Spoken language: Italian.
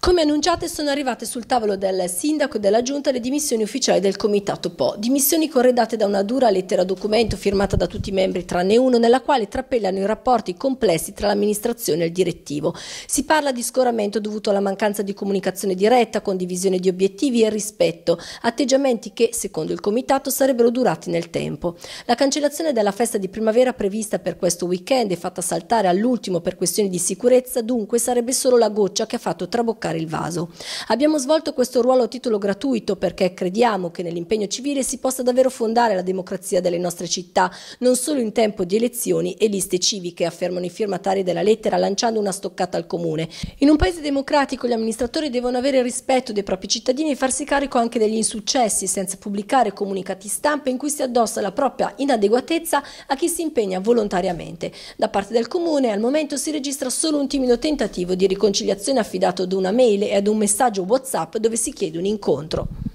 Come annunciate sono arrivate sul tavolo del sindaco e della giunta le dimissioni ufficiali del comitato Po, dimissioni corredate da una dura lettera documento firmata da tutti i membri tranne uno nella quale trappellano i rapporti complessi tra l'amministrazione e il direttivo. Si parla di scoramento dovuto alla mancanza di comunicazione diretta, condivisione di obiettivi e rispetto, atteggiamenti che, secondo il comitato, sarebbero durati nel tempo. La cancellazione della festa di primavera prevista per questo weekend e fatta saltare all'ultimo per questioni di sicurezza, dunque sarebbe solo la goccia che ha fatto traboccare toccare il vaso. Abbiamo svolto questo ruolo a titolo gratuito perché crediamo che nell'impegno civile si possa davvero fondare la democrazia delle nostre città, non solo in tempo di elezioni e liste civiche, affermano i firmatari della lettera lanciando una stoccata al comune. In un paese democratico gli amministratori devono avere rispetto dei propri cittadini e farsi carico anche degli insuccessi senza pubblicare comunicati stampa in cui si addossa la propria inadeguatezza a chi si impegna volontariamente. Da parte del comune al momento si registra solo un timido tentativo di riconciliazione affidato ad una mail e ad un messaggio WhatsApp dove si chiede un incontro.